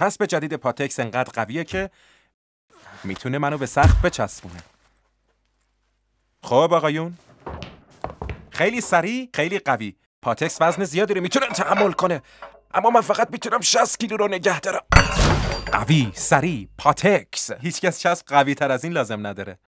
چسب جدید پاتکس انقدر قویه که میتونه منو به سخت بچسبونه خب آقایون خیلی سریع خیلی قوی پاتکس وزن زیادی رو میتونه تحمل کنه اما من فقط میتونم 60 کیلو رو نگه دارم قوی سریع پاتکس هیچکس چسب قوی تر از این لازم نداره